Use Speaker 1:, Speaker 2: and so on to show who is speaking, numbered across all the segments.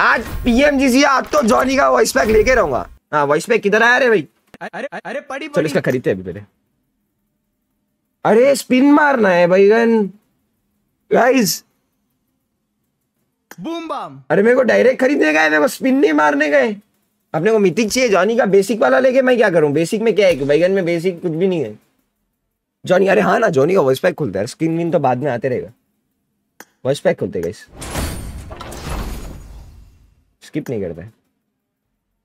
Speaker 1: आज पीएमजीसी तो जॉनी का वॉइस पैक लेके रहूंगा हाँ वॉइस पैक किधर आया रे भाई
Speaker 2: अरे अरे पड़ी चलो इसका
Speaker 1: खरीदते अभी पहले अरे स्पिन मारना है भाई गन गाइस बूम बम अरे मेरे को डायरेक्ट खरीदने गए मेरे को स्पिन नहीं मारने गए अपने को मिथिक चाहिए जॉनी का बेसिक वाला लेके मैं क्या करूं बेसिक में क्या है भाई गन में बेसिक कुछ भी नहीं है जॉनी अरे हाँ ना जॉनी का वॉइस पैक खुलता है स्क्रीन विन तो बाद में आते रहेगा वॉइस पैक खुलते गाइस स्किप नहीं करते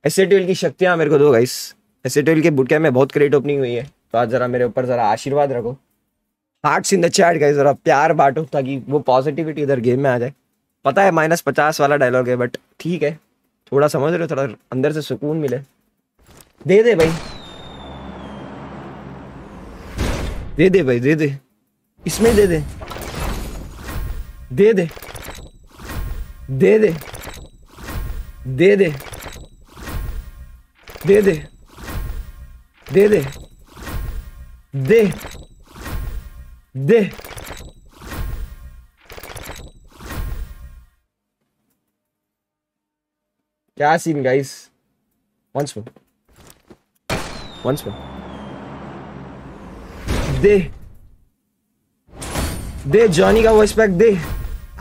Speaker 1: एस एसेटोल की शक्तियाँ मेरे को दो गाइस एसेटोल के बुट में बहुत क्रेट ओपनिंग हुई है तो आज ज़रा मेरे ऊपर ज़रा आशीर्वाद रखो heart in the chat guys ज़रा प्यार बांटो ताकि वो पॉजिटिविटी इधर गेम में आ जाए पता है माइनस पचास वाला डायलॉग है बट ठीक है थोड़ा समझ रहे हो थोड़ा अंदर से सुकून मिले दे दे भाई दे दे भाई दे दे इसमें दे दे दे दे दे दे दे दे दे दे दे दे दे दे क्या scene guys once more once more दे दे जॉनी का वॉइस पैक दे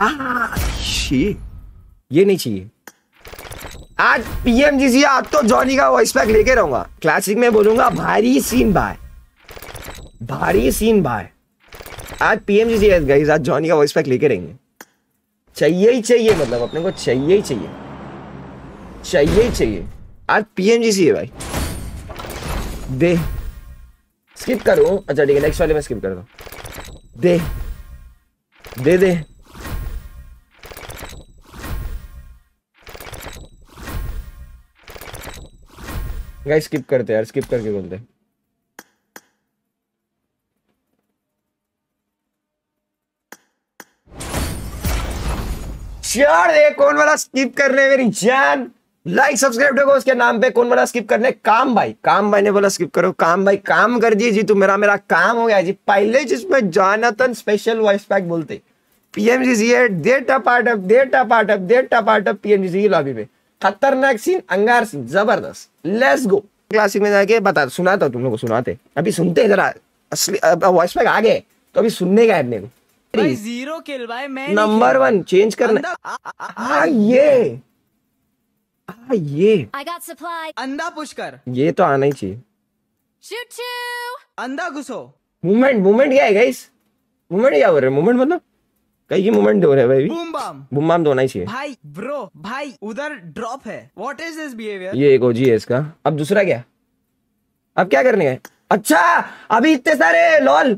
Speaker 1: आ, ah, ये नहीं चाहिए आज पीएमजीसी आज तो जॉनी का वॉइस पैक लेके रहूंगा क्लासिक में बोलूंगा भारी सीन भाई भारी सीन भाई आज पीएमजीसी है गाइस आज जॉनी का वॉइस पैक लेके रहेंगे चाहिए ही चाहिए मतलब अपने को चाहिए ही चाहिए चाहिए ही चाहिए आज पीएमजीसी है भाई दे स्किप करूं अच्छा ठीक है नेक्स्ट वाले में स्किप कर दो दे दे दे गाइस स्किप करते हैं यार स्किप करके बोलते यार ये कौन वाला स्किप करने मेरी जान लाइक सब्सक्राइब देखो उसके नाम पे कौन वाला स्किप करने काम भाई काम भाई ने बोला स्किप करो काम भाई काम कर दिए जी तू मेरा मेरा काम हो गया जी पहले जिसमें जानतन स्पेशल वॉइस पैक बोलते PMGC data part up data part up data part up PMGC की लॉबी में खतरनाक सीन अंगार सीन जबरदस्त लेट्स गो क्लासिक में जाके बता सुनाता तुम लोग को सुनाते अभी सुनते हैं जरा असली वॉइस पैक आ गए तो अभी सुनने का अपने को
Speaker 2: जीरो किल भाई मैं नंबर वन
Speaker 1: चेंज करना हाँ ये आ, ये
Speaker 2: अंधा पुश कर
Speaker 1: ये तो आना ही चाहिए अंधा घुसो मूवमेंट मूवमेंट क्या है गाइस मूवमेंट क्या हो रहा है मूवमेंट मतलब कई मूवमेंट दे रहे भाई बूम बाम बूम बाम दोना ही चाहिए
Speaker 2: भाई ब्रो भाई उधर ड्रॉप है व्हाट इज दिस बिहेवियर ये
Speaker 1: एक ओजी है इसका अब दूसरा क्या अब क्या करने है अच्छा अभी इतने सारे लॉल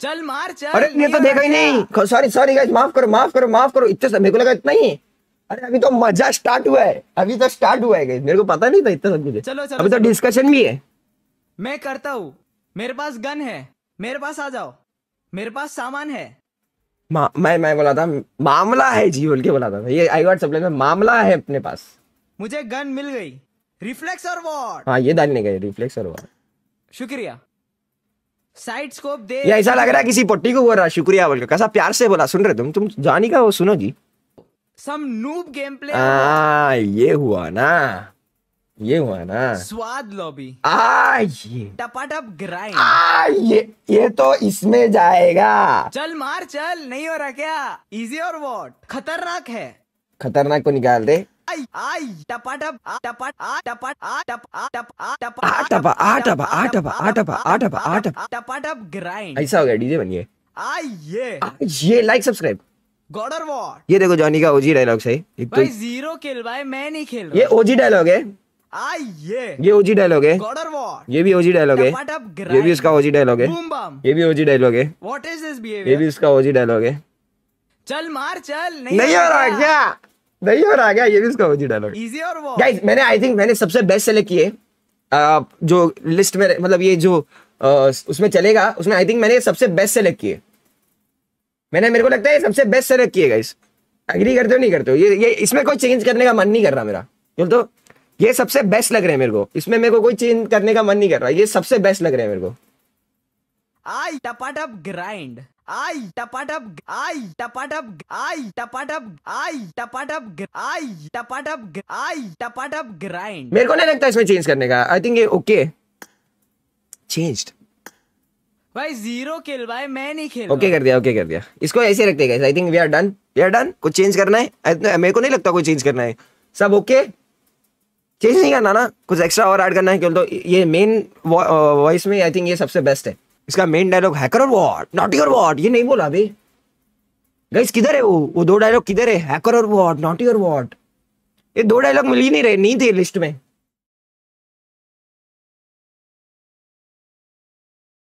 Speaker 2: चल मार चल अरे ये तो देखा ही नहीं
Speaker 1: सॉरी सॉरी गाइस माफ करो माफ करो माफ करो इतने सब मेरे को लगा इतना ही अरे अभी तो मजा स्टार्ट हुआ है अभी तो स्टार्ट हुआ है गाइस मेरे को पता नहीं था इतना सब कुछ चलो चलो अभी तो डिस्कशन भी है
Speaker 2: मैं करता हूँ मेरे पास गन है मेरे पास आ जाओ मेरे पास सामान है
Speaker 1: मैं मैं बोला था मामला है जी बोल के बोला था ये आई गॉट सप्लाई में मामला है अपने पास
Speaker 2: मुझे गन मिल गई रिफ्लेक्स और वॉट
Speaker 1: हाँ ये डालने गए रिफ्लेक्स और वॉट
Speaker 2: शुक्रिया साइड स्कोप दे ये ऐसा लग रहा है किसी
Speaker 1: पट्टी को बोल रहा शुक्रिया बोल के कैसा प्यार से बोला सुन रहे तुम तुम जानी का वो सुनो जी
Speaker 2: सम नूब गेम प्ले
Speaker 1: आ, ये हुआ ना ये हुआ ना स्वाद
Speaker 2: लॉबी आ ये टपाटप ग्राइंड ये
Speaker 1: ये तो इसमें जाएगा
Speaker 2: चल मार चल नहीं हो रहा क्या इजी और वॉट खतरनाक है
Speaker 1: खतरनाक को निकाल दे ऐसा हो गया डीजे बनिए ये लाइक सब्सक्राइब
Speaker 2: गॉड और वॉट
Speaker 1: ये देखो जॉनी का ओजी डायलॉग सही
Speaker 2: जीरो तो खेल भाई मैं नहीं खेल ये ओजी डायलॉग है आइए ये ओजी डायलॉग है गॉडर
Speaker 1: ये भी ओजी डायलॉग है व्हाट
Speaker 2: अप ये भी
Speaker 1: उसका ओजी डायलॉग है बूम बम ये भी ओजी डायलॉग है व्हाट इज दिस बिहेवियर ये भी उसका ओजी डायलॉग है
Speaker 2: चल मार चल नहीं, नहीं हो रहा क्या
Speaker 1: नहीं हो रहा क्या ये भी उसका ओजी डायलॉग इजी और वो गाइस मैंने आई थिंक मैंने सबसे बेस्ट सेलेक्ट किए जो लिस्ट में मतलब ये जो उसमें चलेगा उसमें आई थिंक मैंने सबसे बेस्ट सेलेक्ट किए मैंने मेरे को लगता है सबसे बेस्ट सेलेक्ट किए गाइस एग्री करते हो नहीं करते हो ये ये इसमें कोई चेंज करने का मन नहीं कर रहा मेरा बोल तो ये सबसे बेस्ट लग रहे हैं मेरे को इसमें मेरे को कोई चेंज करने का मन नहीं कर रहा ये सबसे बेस्ट लग रहे हैं मेरे को
Speaker 2: आई टपाटप ग्राइंड आई टपाटप आई टपाटप आई टपाटप आई टपाटप आई टपाटप आई टपाटप ग्राइंड मेरे को नहीं
Speaker 1: लगता इसमें चेंज करने का आई थिंक ये ओके चेंज्ड
Speaker 2: भाई जीरो किल भाई मैं नहीं खेल ओके कर
Speaker 1: दिया ओके कर दिया इसको ऐसे रखते हैं guys I think we are done we are done कुछ चेंज करना है मेरे को नहीं लगता कोई चेंज करना है सब ओके okay? चेंज नहीं करना ना कुछ एक्स्ट्रा और ऐड करना है क्यों तो ये मेन वॉइस में आई थिंक ये सबसे बेस्ट है इसका मेन डायलॉग हैकर और वॉट नॉट योर वॉट ये नहीं बोला अभी गाइस किधर है वो वो दो डायलॉग किधर है हैकर और वॉट नॉट योर वॉट
Speaker 2: ये दो डायलॉग मिल ही नहीं रहे नहीं थे लिस्ट में